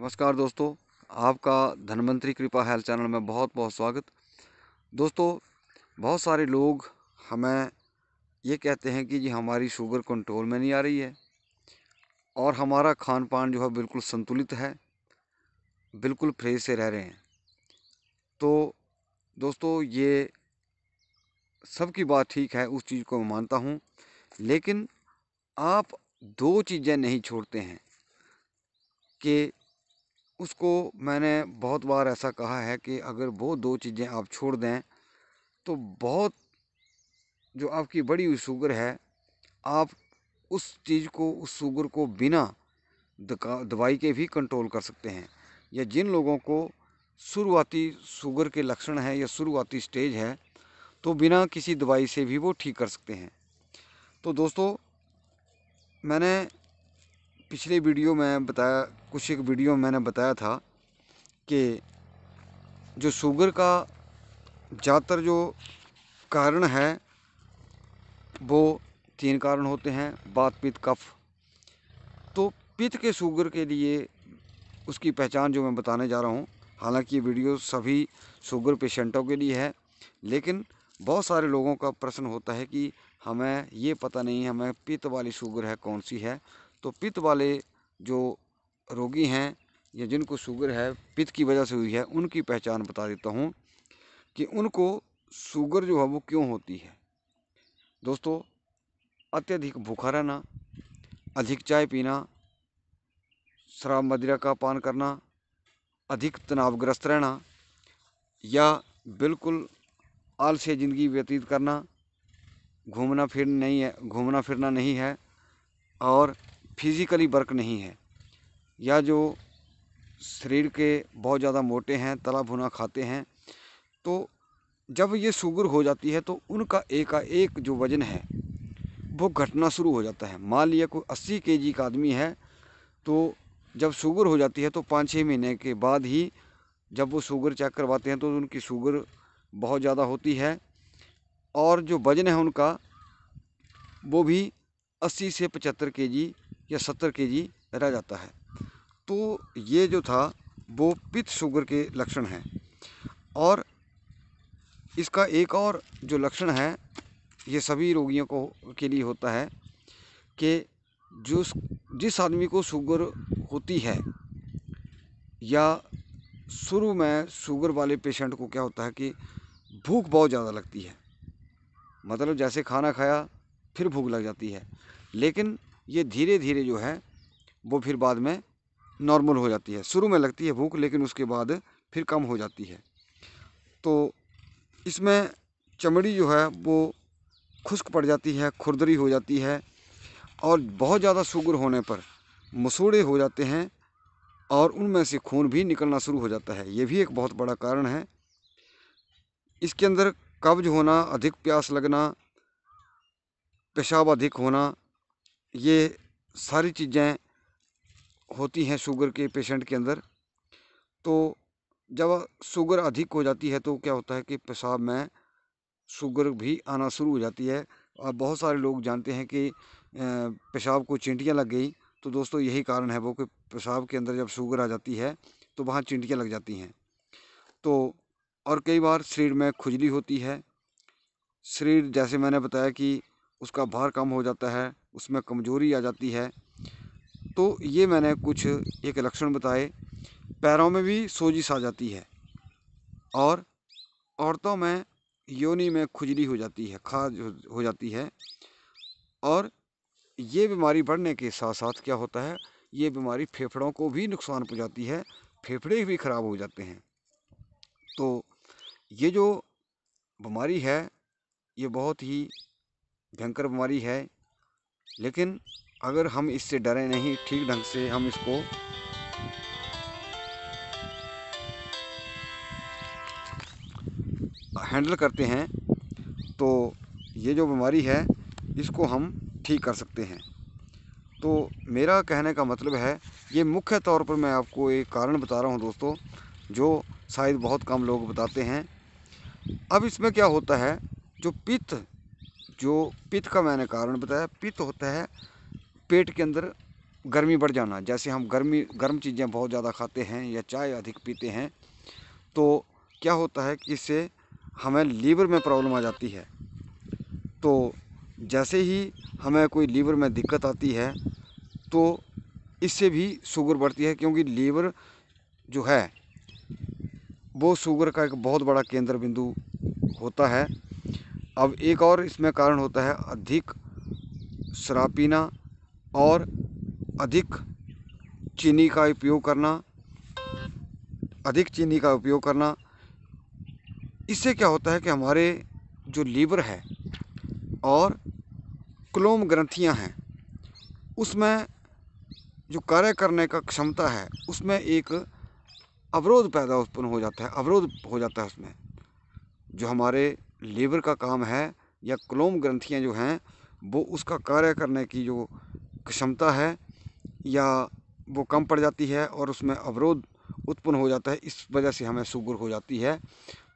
नमस्कार दोस्तों आपका धनवंतरी कृपा हेल्थ चैनल में बहुत बहुत स्वागत दोस्तों बहुत सारे लोग हमें ये कहते हैं कि जी हमारी शुगर कंट्रोल में नहीं आ रही है और हमारा खान पान जो है बिल्कुल संतुलित है बिल्कुल फ्रेश से रह रहे हैं तो दोस्तों ये सबकी बात ठीक है उस चीज़ को मैं मानता हूँ लेकिन आप दो चीज़ें नहीं छोड़ते हैं कि उसको मैंने बहुत बार ऐसा कहा है कि अगर वो दो चीज़ें आप छोड़ दें तो बहुत जो आपकी बड़ी हुई शुगर है आप उस चीज़ को उस शुगर को बिना दवाई के भी कंट्रोल कर सकते हैं या जिन लोगों को शुरुआती शुगर के लक्षण हैं या शुरुआती स्टेज है तो बिना किसी दवाई से भी वो ठीक कर सकते हैं तो दोस्तों मैंने पिछले वीडियो में बताया कुछ एक वीडियो में मैंने बताया था कि जो शुगर का ज़्यादातर जो कारण है वो तीन कारण होते हैं बात पित्त कफ तो पित्त के शुगर के लिए उसकी पहचान जो मैं बताने जा रहा हूँ हालांकि ये वीडियो सभी शुगर पेशेंटों के लिए है लेकिन बहुत सारे लोगों का प्रश्न होता है कि हमें ये पता नहीं हमें पित्त वाली शुगर है कौन सी है तो पित्त वाले जो रोगी हैं या जिनको शुगर है पित्त की वजह से हुई है उनकी पहचान बता देता हूँ कि उनको शुगर जो है वो क्यों होती है दोस्तों अत्यधिक भूखा रहना अधिक चाय पीना शराब मदिरा का पान करना अधिक तनावग्रस्त रहना या बिल्कुल आलसी ज़िंदगी व्यतीत करना घूमना फिर नहीं है घूमना फिरना नहीं है और फिज़िकली वर्क नहीं है या जो शरीर के बहुत ज़्यादा मोटे हैं तला भुना खाते हैं तो जब ये शुगर हो जाती है तो उनका एकाएक जो वज़न है वो घटना शुरू हो जाता है मान लिया कोई अस्सी के का आदमी है तो जब शुगर हो जाती है तो पाँच छः महीने के बाद ही जब वो शुगर चेक करवाते हैं तो उनकी शुगर बहुत ज़्यादा होती है और जो वज़न है उनका वो भी अस्सी से पचहत्तर के जी या सत्तर के जी रह जाता है तो ये जो था वो पित्त शुगर के लक्षण हैं और इसका एक और जो लक्षण है ये सभी रोगियों को के लिए होता है कि जो जिस आदमी को शुगर होती है या शुरू में शुगर वाले पेशेंट को क्या होता है कि भूख बहुत ज़्यादा लगती है मतलब जैसे खाना खाया फिर भूख लग जाती है लेकिन ये धीरे धीरे जो है वो फिर बाद में नॉर्मल हो जाती है शुरू में लगती है भूख लेकिन उसके बाद फिर कम हो जाती है तो इसमें चमड़ी जो है वो खुश्क पड़ जाती है खुरदरी हो जाती है और बहुत ज़्यादा शुगर होने पर मसूड़े हो जाते हैं और उनमें से खून भी निकलना शुरू हो जाता है ये भी एक बहुत बड़ा कारण है इसके अंदर कब्ज होना अधिक प्यास लगना पेशाब अधिक होना ये सारी चीज़ें होती हैं शुगर के पेशेंट के अंदर तो जब शुगर अधिक हो जाती है तो क्या होता है कि पेशाब में शुगर भी आना शुरू हो जाती है और बहुत सारे लोग जानते हैं कि पेशाब को चिंटियाँ लग गई तो दोस्तों यही कारण है वो कि पेशाब के अंदर जब शुगर आ जाती है तो वहाँ चिंटियाँ लग जाती हैं तो और कई बार शरीर में खुजली होती है शरीर जैसे मैंने बताया कि उसका भार कम हो जाता है उसमें कमजोरी आ जाती है तो ये मैंने कुछ एक लक्षण बताए पैरों में भी सोजिश आ जाती है और औरतों में योनि में खुजली हो जाती है खाज हो जाती है और ये बीमारी बढ़ने के साथ साथ क्या होता है ये बीमारी फेफड़ों को भी नुकसान पहुंचाती है फेफड़े भी ख़राब हो जाते हैं तो ये जो बीमारी है ये बहुत ही भयंकर बीमारी है लेकिन अगर हम इससे डरे नहीं ठीक ढंग से हम इसको हैंडल करते हैं तो ये जो बीमारी है इसको हम ठीक कर सकते हैं तो मेरा कहने का मतलब है ये मुख्य तौर पर मैं आपको एक कारण बता रहा हूँ दोस्तों जो शायद बहुत कम लोग बताते हैं अब इसमें क्या होता है जो पित्त जो पित्त का मैंने कारण बताया पित्त होता है पेट के अंदर गर्मी बढ़ जाना जैसे हम गर्मी गर्म चीज़ें बहुत ज़्यादा खाते हैं या चाय अधिक पीते हैं तो क्या होता है कि इससे हमें लीवर में प्रॉब्लम आ जाती है तो जैसे ही हमें कोई लीवर में दिक्कत आती है तो इससे भी शुगर बढ़ती है क्योंकि लीवर जो है वो शुगर का एक बहुत बड़ा केंद्र बिंदु होता है अब एक और इसमें कारण होता है अधिक शराब पीना और अधिक चीनी का उपयोग करना अधिक चीनी का उपयोग करना इससे क्या होता है कि हमारे जो लीवर है और क्लोम ग्रंथियां हैं उसमें जो कार्य करने का क्षमता है उसमें एक अवरोध पैदा उत्पन्न हो जाता है अवरोध हो जाता है उसमें जो हमारे लेबर का काम है या क्लोम ग्रंथियाँ जो हैं वो उसका कार्य करने की जो क्षमता है या वो कम पड़ जाती है और उसमें अवरोध उत्पन्न हो जाता है इस वजह से हमें शुगर हो जाती है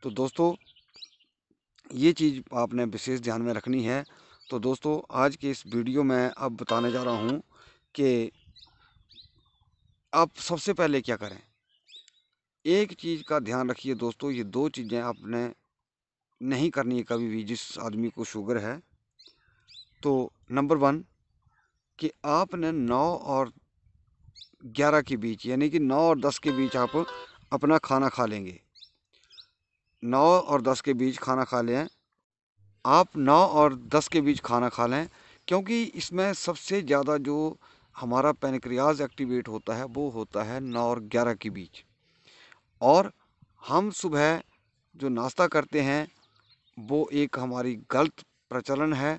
तो दोस्तों ये चीज़ आपने विशेष ध्यान में रखनी है तो दोस्तों आज के इस वीडियो में अब बताने जा रहा हूँ कि आप सबसे पहले क्या करें एक चीज़ का ध्यान रखिए दोस्तों ये दो चीज़ें आपने नहीं करनी है कभी भी जिस आदमी को शुगर है तो नंबर वन कि आपने नौ और ग्यारह के बीच यानी कि नौ और दस के बीच आप अपना खाना खा लेंगे नौ और दस के बीच खाना खा लें आप नौ और दस के बीच खाना खा लें क्योंकि इसमें सबसे ज़्यादा जो हमारा पेनक्रियाज एक्टिवेट होता है वो होता है नौ और ग्यारह के बीच और हम सुबह जो नाश्ता करते हैं वो एक हमारी गलत प्रचलन है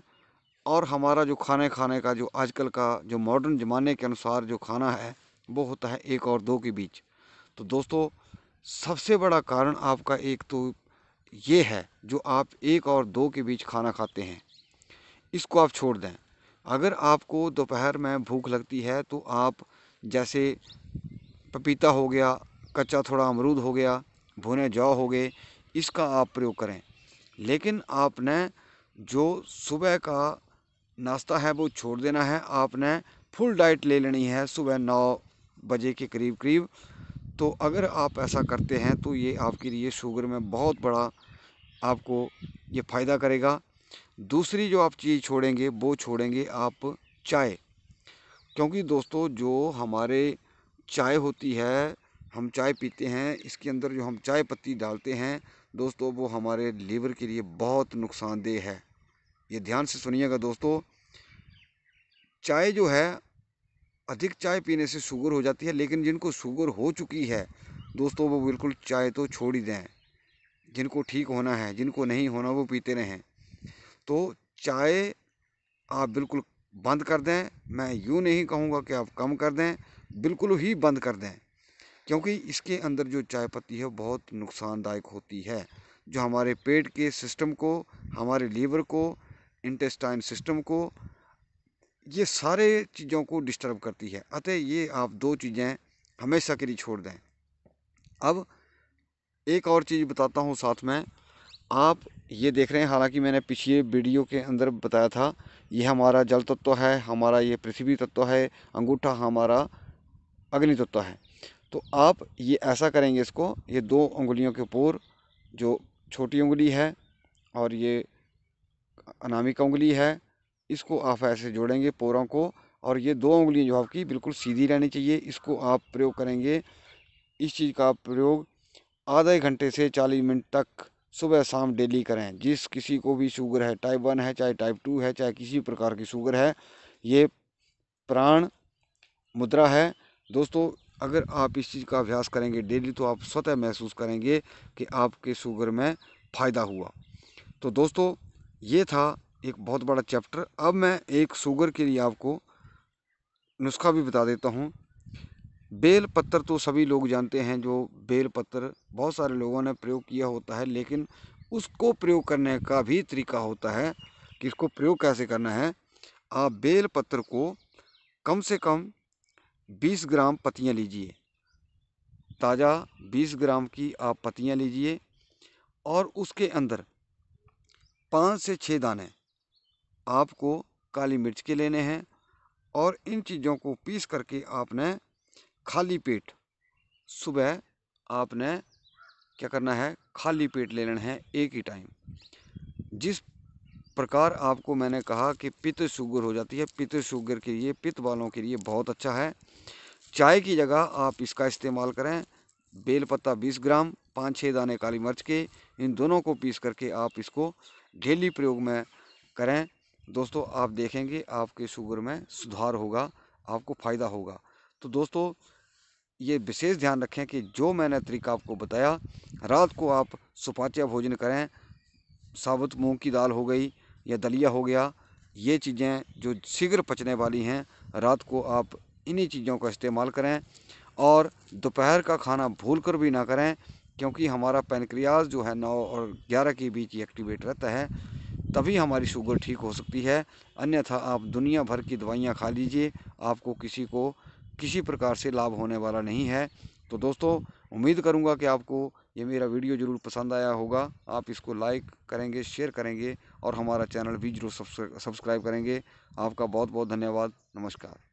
और हमारा जो खाने खाने का जो आजकल का जो मॉडर्न ज़माने के अनुसार जो खाना है वो होता है एक और दो के बीच तो दोस्तों सबसे बड़ा कारण आपका एक तो ये है जो आप एक और दो के बीच खाना खाते हैं इसको आप छोड़ दें अगर आपको दोपहर में भूख लगती है तो आप जैसे पपीता हो गया कच्चा थोड़ा अमरूद हो गया भुने जौ हो गए इसका आप प्रयोग करें लेकिन आपने जो सुबह का नाश्ता है वो छोड़ देना है आपने फुल डाइट ले लेनी है सुबह नौ बजे के करीब करीब तो अगर आप ऐसा करते हैं तो ये आपके लिए शुगर में बहुत बड़ा आपको ये फ़ायदा करेगा दूसरी जो आप चीज़ छोड़ेंगे वो छोड़ेंगे आप चाय क्योंकि दोस्तों जो हमारे चाय होती है हम चाय पीते हैं इसके अंदर जो हम चाय पत्ती डालते हैं दोस्तों वो हमारे लीवर के लिए बहुत नुकसानदेह है ये ध्यान से सुनिएगा दोस्तों चाय जो है अधिक चाय पीने से शुगर हो जाती है लेकिन जिनको शुगर हो चुकी है दोस्तों वो बिल्कुल चाय तो छोड़ ही दें जिनको ठीक होना है जिनको नहीं होना वो पीते रहें तो चाय आप बिल्कुल बंद कर दें मैं यूँ नहीं कहूँगा कि आप कम कर दें बिल्कुल ही बंद कर दें क्योंकि इसके अंदर जो चाय पत्ती है बहुत नुकसानदायक होती है जो हमारे पेट के सिस्टम को हमारे लीवर को इंटेस्टाइन सिस्टम को ये सारे चीज़ों को डिस्टर्ब करती है अतः ये आप दो चीज़ें हमेशा के लिए छोड़ दें अब एक और चीज़ बताता हूँ साथ में आप ये देख रहे हैं हालांकि मैंने पिछले वीडियो के अंदर बताया था ये हमारा जल तत्व है हमारा ये पृथ्वी तत्व है अंगूठा हमारा अग्नि तत्व है तो आप ये ऐसा करेंगे इसको ये दो उंगलियों के ऊपर जो छोटी उंगली है और ये अनामिक उंगली है इसको आप ऐसे जोड़ेंगे पोरों को और ये दो उंगलियां जो आपकी बिल्कुल सीधी रहनी चाहिए इसको आप प्रयोग करेंगे इस चीज़ का प्रयोग आधे घंटे से चालीस मिनट तक सुबह शाम डेली करें जिस किसी को भी शुगर है टाइप वन है चाहे टाइप टू है चाहे किसी प्रकार की शुगर है ये प्राण मुद्रा है दोस्तों अगर आप इस चीज़ का अभ्यास करेंगे डेली तो आप स्वतः महसूस करेंगे कि आपके शुगर में फ़ायदा हुआ तो दोस्तों ये था एक बहुत बड़ा चैप्टर अब मैं एक शुगर के लिए आपको नुस्खा भी बता देता हूँ बेल पत्र तो सभी लोग जानते हैं जो बेल पत्तर बहुत सारे लोगों ने प्रयोग किया होता है लेकिन उसको प्रयोग करने का भी तरीका होता है कि इसको प्रयोग कैसे करना है आप बेल पत्तर को कम से कम 20 ग्राम पत्तियाँ लीजिए ताज़ा 20 ग्राम की आप पत्तियाँ लीजिए और उसके अंदर पाँच से छः दाने आपको काली मिर्च के लेने हैं और इन चीज़ों को पीस करके आपने खाली पेट सुबह आपने क्या करना है खाली पेट ले लेना है एक ही टाइम जिस प्रकार आपको मैंने कहा कि पित्त शुगर हो जाती है पित्त शुगर के लिए पित्त वालों के लिए बहुत अच्छा है चाय की जगह आप इसका इस्तेमाल करें बेल पत्ता बीस ग्राम पाँच छः दाने काली मिर्च के इन दोनों को पीस करके आप इसको डेली प्रयोग में करें दोस्तों आप देखेंगे आपके शुगर में सुधार होगा आपको फ़ायदा होगा तो दोस्तों ये विशेष ध्यान रखें कि जो मैंने तरीका आपको बताया रात को आप सुपाच्य भोजन करें साबुत मूंग की दाल हो गई या दलिया हो गया ये चीज़ें जो शीघ्र पचने वाली हैं रात को आप इन्हीं चीज़ों का इस्तेमाल करें और दोपहर का खाना भूल कर भी ना करें क्योंकि हमारा पेनक्रियाज जो है नौ और ग्यारह के बीच एक्टिवेट रहता है तभी हमारी शुगर ठीक हो सकती है अन्यथा आप दुनिया भर की दवाइयाँ खा लीजिए आपको किसी को किसी प्रकार से लाभ होने वाला नहीं है तो दोस्तों उम्मीद करूँगा कि आपको ये मेरा वीडियो ज़रूर पसंद आया होगा आप इसको लाइक करेंगे शेयर करेंगे और हमारा चैनल भी जरूर सब्सक्राइब करेंगे आपका बहुत बहुत धन्यवाद नमस्कार